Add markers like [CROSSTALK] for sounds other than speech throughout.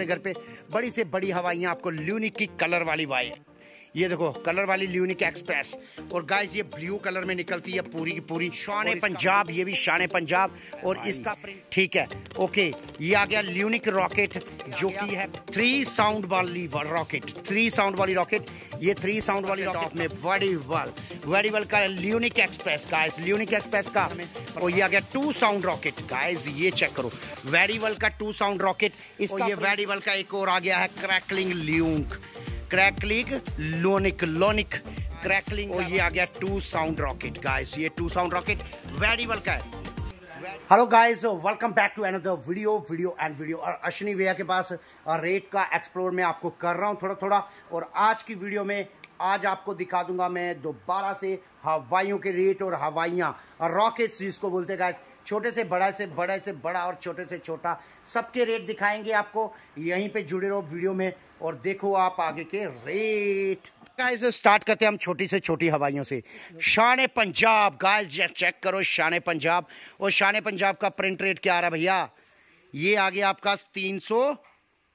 अपने घर पे बड़ी से बड़ी हवाइयाँ आपको ल्यूनिक की कलर वाली वायर ये देखो कलर वाली ल्यूनिक एक्सप्रेस और गाइस ये ब्लू कलर में निकलती है पूरी की पूरी शान पंजाब ये भी शान पंजाब और इसका ठीक है ओके ये आ गया ल्यूनिक रॉकेट जो कि है थ्री साउंड वाली रॉकेट थ्री साउंड वाली रॉकेट ये थ्री साउंड वाली रॉकेट में वेरी वेल वेरी वेल का ल्यूनिक एक्सप्रेस का ल्यूनिक एक्सप्रेस का और ये आ गया टू साउंड रॉकेट गाइज ये चेक करो वेरी वेल का टू साउंड रॉकेट इसका ये वेरी वेल का एक और आ गया है क्रैकलिंग ल्यूक क्रैकलिंग लोनिक लोनिक क्रैकलिंग और ये आ गया टू साउंड रॉकेट गाइस ये two sound rocket very well का hello guys welcome back to another video video and video और अश्विनी भैया के पास रेट का एक्सप्लोर मैं आपको कर रहा हूँ थोड़ा थोड़ा और आज की वीडियो में आज आपको दिखा दूंगा मैं दोबारा से हवाइयों के रेट और हवाइयाँ रॉकेट्स जिसको बोलते गाइस छोटे से बड़ा से बड़ा से बड़ा और छोटे से छोटा सबके रेट दिखाएंगे आपको यहीं पे जुड़े रहो वीडियो में और देखो आप आगे के रेट गाइस स्टार्ट करते हैं हम छोटी से छोटी हवाइयों से शान पंजाब गाइस चेक करो शान पंजाब और शान पंजाब का प्रिंट रेट क्या आ रहा है भैया ये आ गया आपका तीन सौ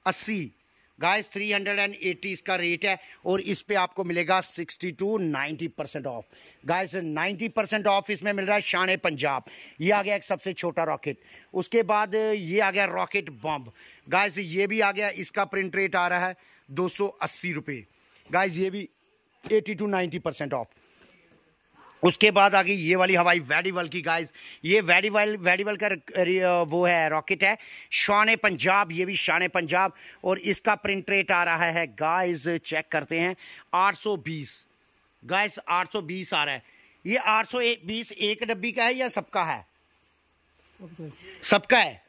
अस्सी गाइस 380 इसका रेट है और इस पे आपको मिलेगा 62 to 90 percent off guys 90 percent off इसमें मिल रहा है शान पंजाब ये आ गया एक सबसे छोटा रॉकेट उसके बाद ये आ गया रॉकेट बॉम्ब गाइस ये भी आ गया इसका प्रिंट रेट आ रहा है दो सौ गाइस ये भी 80 टू 90 परसेंट ऑफ उसके बाद आ गई ये वाली हवाई वेडीवल की गाइस ये वेडीवल वेडीवल का वो है रॉकेट है शान पंजाब ये भी शान पंजाब और इसका प्रिंट रेट आ रहा है गाइस चेक करते हैं 820 गाइस 820 आ रहा है ये 820 एक डब्बी का है या सबका है सबका है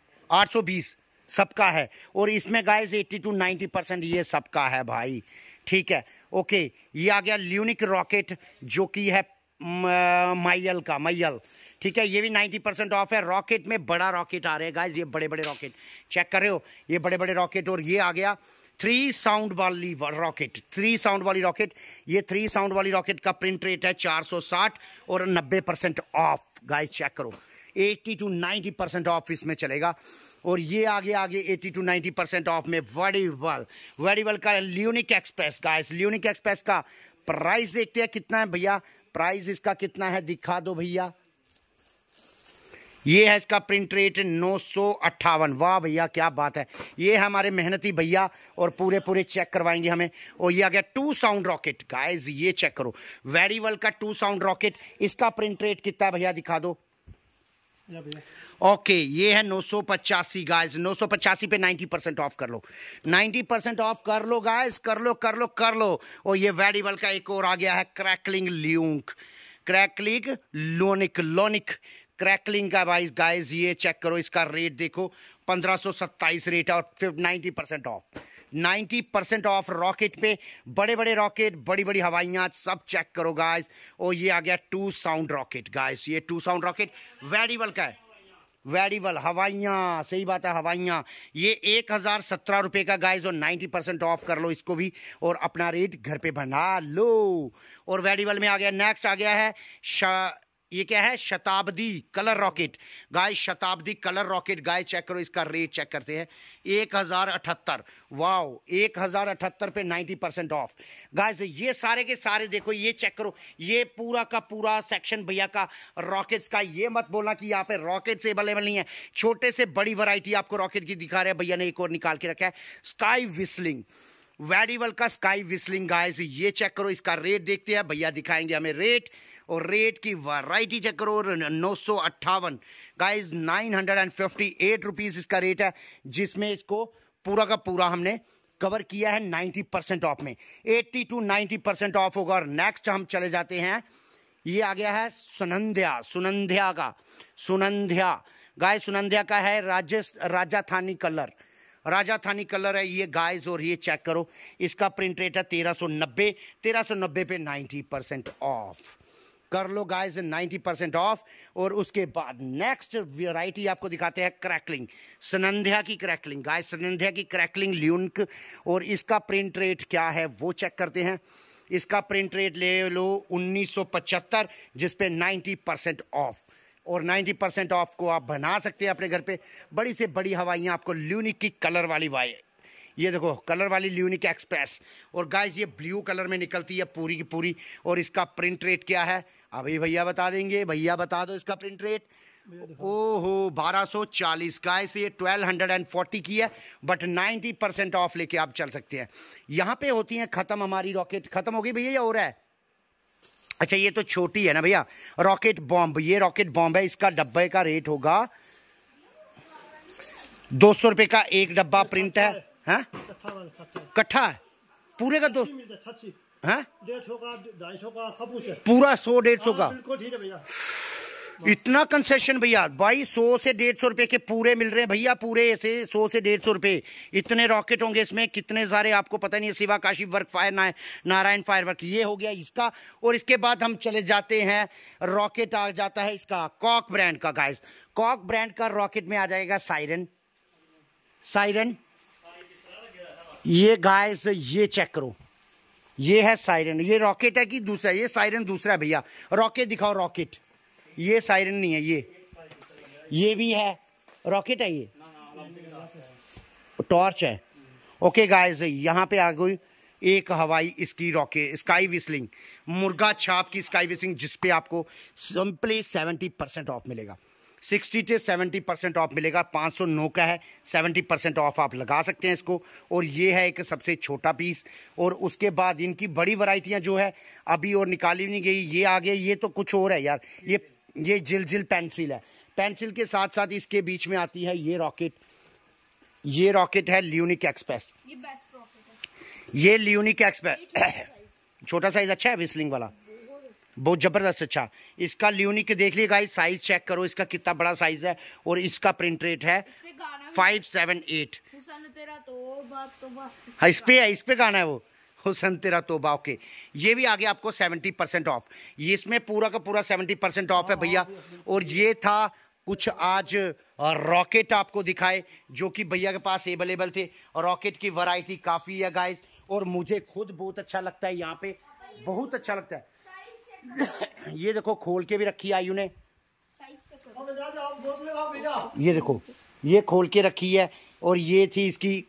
820 सबका है और इसमें गाइस 80 टू 90 परसेंट ये सबका है भाई ठीक है ओके ये आ गया ल्यूनिक रॉकेट जो कि है माइल का माइल ठीक है ये भी 90 परसेंट ऑफ है रॉकेट में बड़ा रॉकेट आ रहा है गाइज ये बड़े बड़े रॉकेट चेक कर रहे हो ये बड़े बड़े रॉकेट और ये आ गया थ्री साउंड वाली रॉकेट थ्री साउंड वाली रॉकेट ये थ्री साउंड वाली रॉकेट का प्रिंट रेट है 460 और 90 परसेंट ऑफ गाइज चेक करो 80 टू 90 परसेंट ऑफ इसमें चलेगा और ये आगे आगे 80 टू 90 परसेंट ऑफ में very well very Lunik express guys Lunik express का प्राइस देखते हैं कितना है भैया प्राइस इसका कितना है दिखा दो भैया ये है इसका प्रिंट रेट नौ सौ अट्ठावन वाह भैया क्या बात है ये हमारे मेहनती भैया और पूरे पूरे चेक करवाएंगे हमें और ये आ गया टू साउंड रॉकेट गाइस ये चेक करो वेरी वेल का टू साउंड रॉकेट इसका प्रिंट रेट कितना है भैया दिखा दो ओके ये है नौ सौ पचासी गाइज नौ सौ पचासी पे नाइन्टी परसेंट ऑफ कर लो नाइन्टी परसेंट ऑफ कर लो गाइज कर लो कर लो कर लो और ये वेडिबल का एक और आ गया है क्रैकलिंग ल्यूंक क्रैकलिंग लोनिक लोनिक क्रैकलिंग का भाई गाइस ये चेक करो इसका रेट देखो पंद्रह सौ सत्ताईस रेट है और fifty ninety percent off ninety percent off rocket पे बड़े बड़े रॉकेट बड़ी बड़ी हवाइयाँ सब चेक करो गाइस और ये आ गया टू साउंड रॉकेट गाइस ये टू साउंड रॉकेट वेरिएबल का है वेरिएबल हवाइयाँ सही बात है हवाइयाँ ये एक हज़ार सत्रह रुपये का गाइस और नाइन्टी परसेंट ऑफ कर लो इसको भी और अपना रेट घर पे बना लो और वेरिएबल में आ गया नेक्स्ट आ गया है ये क्या है शताब्दी कलर रॉकेट गाय शताब्दी कलर रॉकेट गाय चेक करो इसका रेट चेक करते हैं एक हज़ार अठहत्तर वाओ एक हज़ार अठहत्तर पे नाइन्टी परसेंट ऑफ गाइस ये सारे के सारे देखो ये चेक करो ये पूरा का पूरा सेक्शन भैया का रॉकेट्स का ये मत बोलना कि यहाँ पे रॉकेट अवेलेबल नहीं है छोटे से बड़ी वराइटी आपको रॉकेट की दिखा रहे हैं भैया ने एक और निकाल के रखा है स्काई विस्लिंग वेडिवल का स्काई विस्लिंग गाय ये चेक करो इसका रेट देखते हैं भैया दिखाएंगे हमें रेट और रेट की वैरायटी चेक करो नौ सौ अट्ठावन guys nine hundred and fifty eight rupees इसका रेट है जिसमें इसको पूरा का पूरा हमने कवर किया है नाइन्टी परसेंट ऑफ में eighty two ninety percent off होगा और नेक्स्ट हम चले जाते हैं ये आ गया है सुनंध्या सुनंध्या का सुनंध्या गाय सुनंध्या का है राजेश राजाथानी कलर राजाथानी कलर है ये गाइस और ये चेक करो इसका प्रिंट रेट है तेरह सौ नब्बे तेरह सौ नब्बे पे नाइन्टी परसेंट ऑफ कर लो गाइस 90 परसेंट ऑफ और उसके बाद नेक्स्ट वेराइटी आपको दिखाते हैं क्रैकलिंग सनंध्या की क्रैकलिंग गाइस सनंध्या की क्रैकलिंग ल्यूनक और इसका प्रिंट रेट क्या है वो चेक करते हैं इसका प्रिंट रेट ले लो 1975 जिसपे 90 परसेंट ऑफ और 90 परसेंट ऑफ को आप बना सकते हैं अपने घर पे बड़ी से बड़ी हवाइयाँ आपको ल्यूनिक की कलर वाली वाई ये देखो कलर वाली ल्यूनिक एक्सप्रेस और गाइस ये ब्लू कलर में निकलती है पूरी की पूरी और इसका प्रिंट रेट क्या है अभी भैया बता देंगे भैया बता दो इसका प्रिंट रेट ओहो बारह सौ चालीस का इसे ये ट्वेल्व हंड्रेड एंड फोर्टी की है बट नाइन्टी परसेंट ऑफ लेके आप चल सकते हैं यहाँ पे होती हैं ख़त्म हमारी रॉकेट ख़त्म हो गई भैया या हो रहा है अच्छा ये तो छोटी है ना भैया रॉकेट बॉम्ब ये रॉकेट बॉम्ब है इसका डब्बे का रेट होगा दो सौ रुपये का एक डब्बा प्रिंट है अच्छा हैं हाँ? कट्ठा पूरे का दो हैं हाँ? पूरा सौ डेढ़ सौ का हाँ, इतना कंसेशन भैया भाई सौ से डेढ़ सौ रुपए के पूरे मिल रहे हैं भैया पूरे ऐसे सौ से डेढ़ सौ रुपए इतने रॉकेट होंगे इसमें कितने सारे आपको पता नहीं है सिवा काशी वर्क फायर ना, नारायण फायर वर्क ये हो गया इसका और इसके बाद हम चले जाते हैं रॉकेट आ जाता है इसका कॉक ब्रांड का गाइस कॉक ब्रांड का रॉकेट में आ जाएगा साइरन साइरन ये गाइस ये चेक करो ये है सायरन ये रॉकेट है कि दूसरा ये सायरन दूसरा है भैया रॉकेट दिखाओ रॉकेट ये सायरन नहीं है ये ये भी है रॉकेट है ये टॉर्च है ओके गाइस यहाँ पे आ गई एक हवाई इसकी रॉकेट स्काई विस्लिंग मुर्गा छाप की स्काई विस्लिंग जिसपे आपको सिंपली सेवेंटी परसेंट ऑफ मिलेगा सिक्सटी से सेवेंटी परसेंट ऑफ मिलेगा पाँच सौ नौ का है सेवेंटी परसेंट ऑफ आप लगा सकते हैं इसको और ये है एक सबसे छोटा पीस और उसके बाद इनकी बड़ी वैरायटियाँ जो है अभी और निकाली नहीं गई ये आ गया ये तो कुछ और है यार ये ये जिल जिल पेंसिल है पेंसिल के साथ साथ इसके बीच में आती है ये रॉकेट ये रॉकेट है ल्यूनिक एक्सप्रेस ये, ये ल्यूनिक एक्सप्रेस [COUGHS] छोटा साइज अच्छा है विस्लिंग वाला बहुत ज़बरदस्त अच्छा इसका ल्यूनिक देख लिए गाइस साइज़ चेक करो इसका कितना बड़ा साइज़ है और इसका प्रिंट रेट है फाइव सेवन एट इस पर है इस पर हाँ, गाना है वो हुसन तेरा तोबा ओके ये भी आ गया आपको सेवेंटी परसेंट ऑफ ये इसमें पूरा का पूरा सेवेंटी परसेंट ऑफ है हाँ, भैया और ये था कुछ आज रॉकेट आपको दिखाए जो कि भैया के पास अवेलेबल थे रॉकेट की वराइटी काफ़ी है गाइज और मुझे खुद बहुत अच्छा लगता है यहाँ पे बहुत अच्छा लगता है ये देखो खोल के भी रखी आयु ने ये देखो ये खोल के रखी है और ये थी इसकी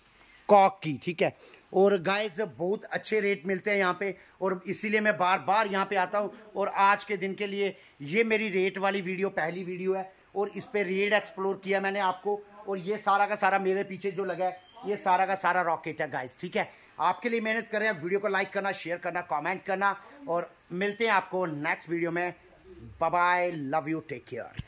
कॉक की ठीक है और गाइस बहुत अच्छे रेट मिलते हैं यहाँ पे और इसीलिए मैं बार बार यहाँ पे आता हूँ और आज के दिन के लिए ये मेरी रेट वाली वीडियो पहली वीडियो है और इस पर रेट एक्सप्लोर किया मैंने आपको और ये सारा का सारा मेरे पीछे जो लगा है ये सारा का सारा रॉकेट है गाइस ठीक है आपके लिए मेहनत कर रहे हैं वीडियो को लाइक करना शेयर करना कमेंट करना और मिलते हैं आपको नेक्स्ट वीडियो में bye love you take care